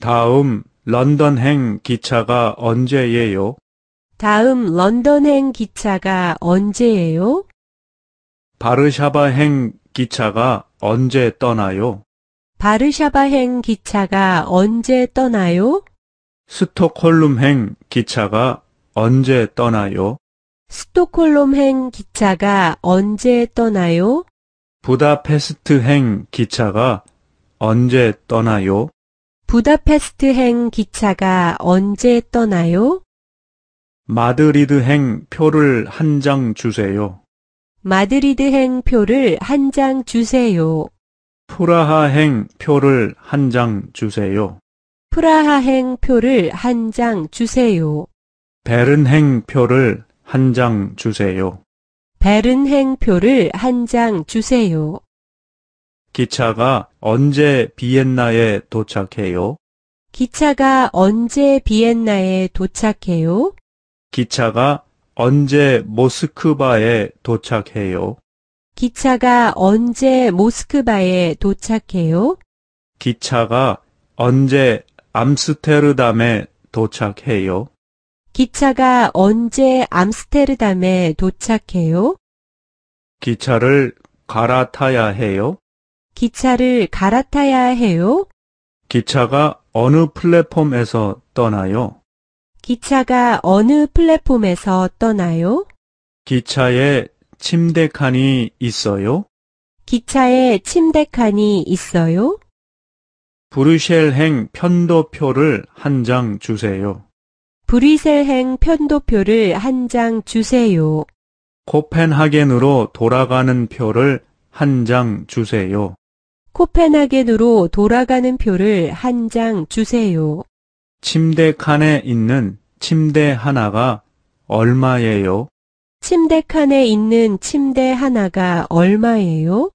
다음 런던행 기차가 언제예요? 다음 런던행 기차가 언제예요? 바르샤바행 기차가 언제 떠나요? 바르샤바행 기차가 언제 떠나요? 스톡홀름행 기차가 언제 떠나요? 스톡홀름행 기차가 언제 떠나요? 부다페스트행 기차가 언제 떠나요? 부다페스트행 기차가 언제 떠나요? 마드리드행 표를 한 장 주세요. 마드리드행 표를 한 장 주세요. 프라하행 표를 한 장 주세요. 프라하행 표를 한 장 주세요. 베른행 표를 한 장 주세요. 베른행 표를 한 장 주세요. 기차가 언제 비엔나에 도착해요? 기차가 언제 비엔나에 도착해요? 기차가 언제 모스크바에 도착해요? 기차가 언제 모스크바에 도착해요? 기차가 언제 암스테르담에 도착해요? 기차가 언제 암스테르담에 도착해요? 기차를 갈아타야 해요? 기차를 갈아타야 해요? 기차가 어느 플랫폼에서 떠나요? 기차가 어느 플랫폼에서 떠나요? 기차에 침대 칸이 있어요? 기차에 침대 칸이 있어요? 브뤼셀행 편도표를 한 장 주세요. 브뤼셀행 편도표를 한 장 주세요. 코펜하겐으로 돌아가는 표를 한 장 주세요. 코펜하겐으로 돌아가는 표를 한 장 주세요. 침대 칸에 있는 침대 하나가 얼마예요? 침대 칸에 있는 침대 하나가 얼마예요?